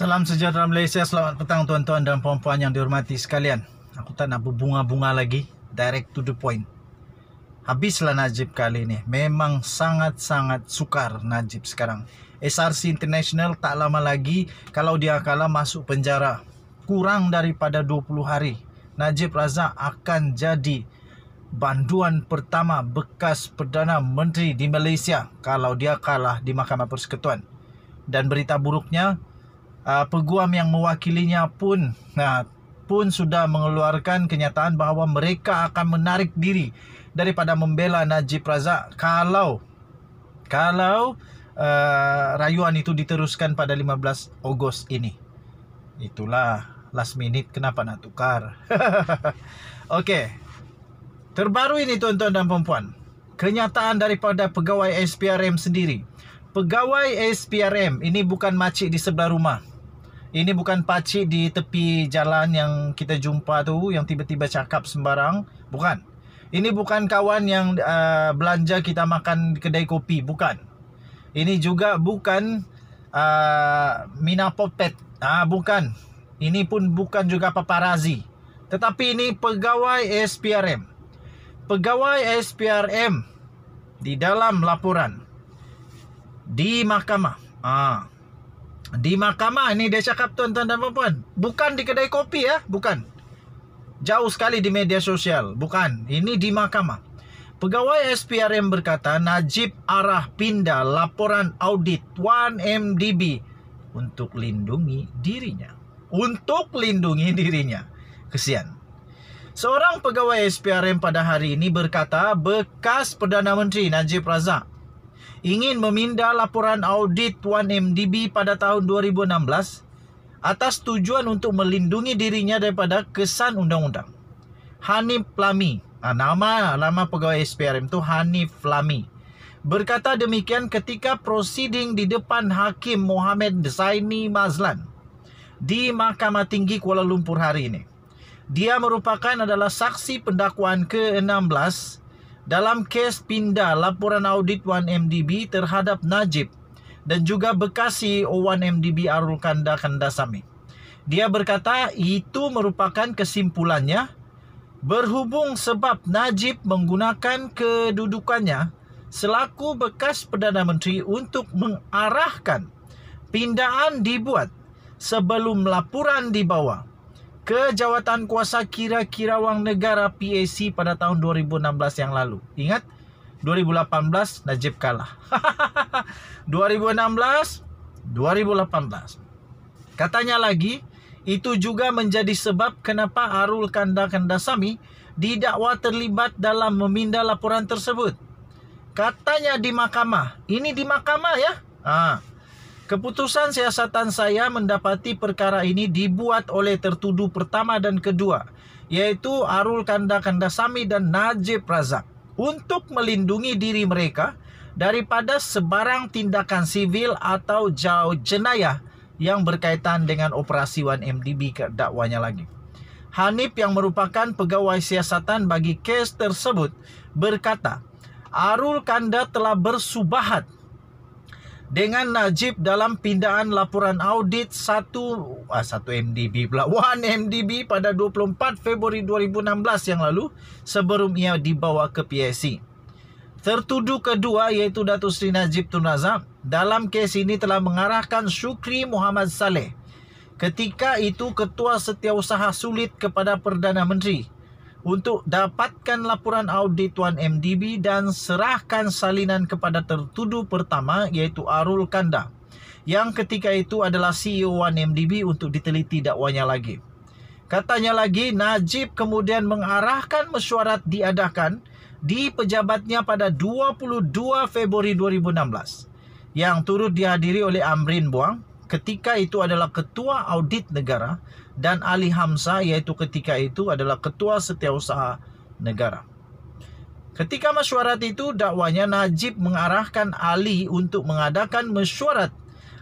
Salam sejahtera Malaysia, selamat petang tuan-tuan dan puan-puan yang dihormati sekalian Aku tak nak berbunga-bunga lagi, direct to the point Habislah Najib kali ini. memang sangat-sangat sukar Najib sekarang SRC International tak lama lagi kalau dia kalah masuk penjara Kurang daripada 20 hari, Najib Razak akan jadi banduan pertama bekas Perdana Menteri di Malaysia Kalau dia kalah di Mahkamah Persekutuan dan berita buruknya, uh, peguam yang mewakilinya pun uh, pun sudah mengeluarkan kenyataan bahawa mereka akan menarik diri daripada membela Najib Razak kalau kalau uh, rayuan itu diteruskan pada 15 Ogos ini. Itulah last minute kenapa nak tukar. Okey. Terbaru ini tuan-tuan dan puan-puan. Kenyataan daripada pegawai SPRM sendiri. Pegawai SPRM ini bukan makcik di sebelah rumah. Ini bukan pakcik di tepi jalan yang kita jumpa tu yang tiba-tiba cakap sembarang, bukan. Ini bukan kawan yang uh, belanja kita makan kedai kopi, bukan. Ini juga bukan uh, minapopet, ah ha, bukan. Ini pun bukan juga paparazi. Tetapi ini pegawai SPRM. Pegawai SPRM di dalam laporan di mahkamah. Ah. Di mahkamah ni dia cakap tuan-tuan dan puan-puan Bukan di kedai kopi ya Bukan Jauh sekali di media sosial Bukan Ini di mahkamah Pegawai SPRM berkata Najib arah pinda laporan audit 1MDB Untuk lindungi dirinya Untuk lindungi dirinya Kesian Seorang pegawai SPRM pada hari ini berkata Bekas Perdana Menteri Najib Razak ingin meminda laporan audit 1MDB pada tahun 2016 atas tujuan untuk melindungi dirinya daripada kesan undang-undang. Hanif Flami, ah, nama lama pegawai SPRM itu Hanif Flami, berkata demikian ketika prosiding di depan Hakim Mohamed Zaini Mazlan di Mahkamah Tinggi Kuala Lumpur hari ini. Dia merupakan adalah saksi pendakwaan ke-16 dalam kes pinda laporan audit 1MDB terhadap Najib dan juga Bekasi 1MDB Arul Kanda Kandasami. Dia berkata itu merupakan kesimpulannya berhubung sebab Najib menggunakan kedudukannya selaku bekas Perdana Menteri untuk mengarahkan pindaan dibuat sebelum laporan dibawa ke jawatan kuasa kira-kira wang negara PAC pada tahun 2016 yang lalu. Ingat? 2018 Najib kalah. 2016 2018. Katanya lagi itu juga menjadi sebab kenapa Arul Kanda Kandasami didakwa terlibat dalam meminda laporan tersebut. Katanya di mahkamah. Ini di mahkamah ya. Ah. Keputusan siasatan saya mendapati perkara ini dibuat oleh tertuduh pertama dan kedua yaitu Arul Kanda Kandasami dan Najib Razak untuk melindungi diri mereka daripada sebarang tindakan sivil atau jauh jenayah yang berkaitan dengan operasi 1MDB ke dakwanya lagi. Hanif yang merupakan pegawai siasatan bagi kes tersebut berkata, Arul Kanda telah bersubahat dengan Najib dalam pindaan laporan audit 1 ah, 1 MDB pula 1 MDB pada 24 Februari 2016 yang lalu sebelum ia dibawa ke PSC. Tertuduh kedua iaitu Datu Seri Najib Tun Razak dalam kes ini telah mengarahkan Syukri Muhammad Saleh ketika itu Ketua Setiausaha Sulit kepada Perdana Menteri untuk dapatkan laporan audit 1MDB dan serahkan salinan kepada tertuduh pertama iaitu Arul Kanda yang ketika itu adalah CEO 1MDB untuk diteliti dakwanya lagi. Katanya lagi, Najib kemudian mengarahkan mesyuarat diadakan di pejabatnya pada 22 Februari 2016 yang turut dihadiri oleh Amrin Buang, ketika itu adalah ketua audit negara dan Ali Hamzah yaitu ketika itu adalah ketua setiausaha negara. Ketika mesyuarat itu dakwanya Najib mengarahkan Ali untuk mengadakan mesyuarat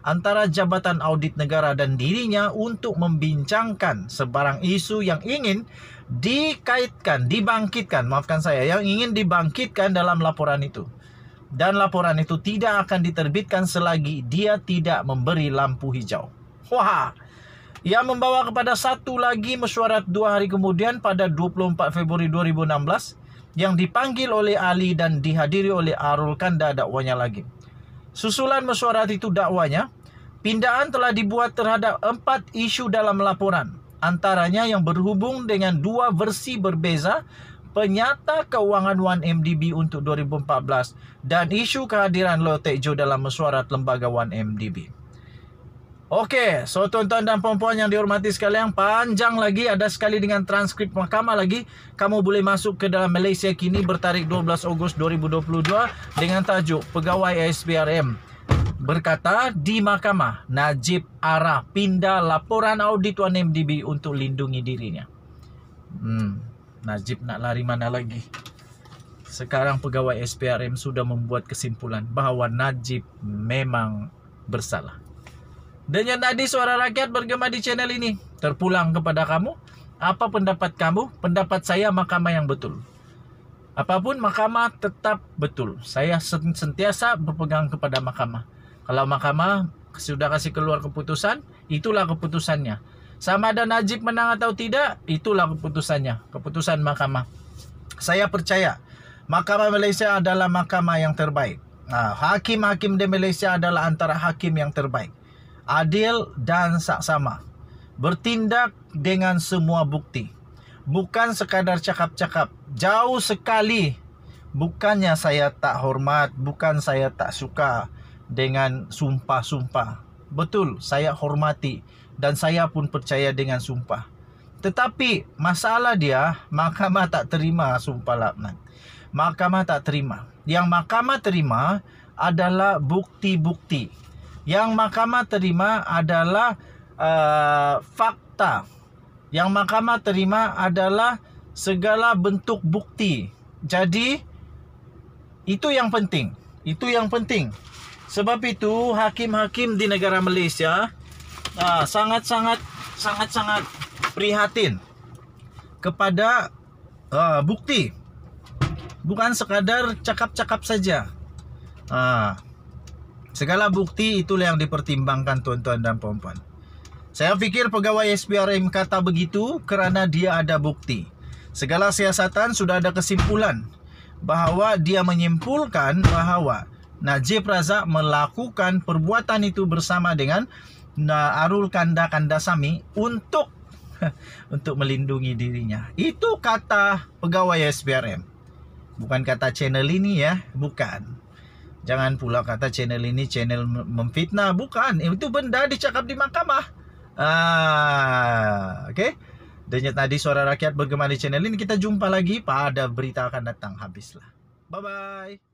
antara jabatan audit negara dan dirinya untuk membincangkan sebarang isu yang ingin dikaitkan, dibangkitkan, maafkan saya, yang ingin dibangkitkan dalam laporan itu dan laporan itu tidak akan diterbitkan selagi dia tidak memberi lampu hijau. Wah. Ia membawa kepada satu lagi mesyuarat dua hari kemudian pada 24 Februari 2016 yang dipanggil oleh Ali dan dihadiri oleh Arul Kanda dakwanya lagi. Susulan mesyuarat itu dakwanya, pindaan telah dibuat terhadap empat isu dalam laporan. Antaranya yang berhubung dengan dua versi berbeza penyata kewangan 1MDB untuk 2014 dan isu kehadiran Lo Tae Joo dalam mesyuarat lembaga 1MDB. Okey, so tuan-tuan dan puan yang dihormati sekalian, panjang lagi ada sekali dengan transkrip mahkamah lagi, kamu boleh masuk ke dalam Malaysia kini bertarik 12 Ogos 2022 dengan tajuk Pegawai SBRM berkata di mahkamah Najib Ara pindah laporan audit 1MDB untuk lindungi dirinya. Hmm. Najib nak lari mana lagi? Sekarang pegawai SPRM sudah membuat kesimpulan bahawa Najib memang bersalah. Dan yang tadi suara rakyat bergema di channel ini terpulang kepada kamu. Apa pendapat kamu? Pendapat saya mahkamah yang betul. Apapun mahkamah tetap betul. Saya sentiasa berpegang kepada mahkamah. Kalau mahkamah sudah kasih keluar keputusan, itulah keputusannya. Sama ada Najib menang atau tidak, itulah keputusannya, keputusan mahkamah. Saya percaya mahkamah Malaysia adalah mahkamah yang terbaik. Ha, hakim-hakim di Malaysia adalah antara hakim yang terbaik. Adil dan saksama. Bertindak dengan semua bukti. Bukan sekadar cakap-cakap. Jauh sekali. Bukannya saya tak hormat. Bukan saya tak suka dengan sumpah-sumpah. Betul, saya hormati dan saya pun percaya dengan sumpah. Tetapi masalah dia, mahkamah tak terima sumpah Labnan. Mahkamah tak terima. Yang mahkamah terima adalah bukti-bukti. Yang mahkamah terima adalah uh, fakta. Yang mahkamah terima adalah segala bentuk bukti. Jadi itu yang penting. Itu yang penting. Sebab itu hakim-hakim di negara Malaysia uh, ah, sangat sangat sangat sangat prihatin kepada uh, bukti bukan sekadar cakap-cakap saja uh, segala bukti itulah yang dipertimbangkan tuan-tuan dan puan-puan saya fikir pegawai SPRM kata begitu kerana dia ada bukti segala siasatan sudah ada kesimpulan bahawa dia menyimpulkan bahawa Najib Razak melakukan perbuatan itu bersama dengan Arul Kanda Kandasami untuk untuk melindungi dirinya. Itu kata pegawai SBRM. Bukan kata channel ini ya, bukan. Jangan pula kata channel ini channel memfitnah, bukan. Itu benda dicakap di mahkamah. Ah, oke. Okay? Dan ya tadi suara rakyat bagaimana di channel ini kita jumpa lagi pada berita akan datang habislah. Bye bye.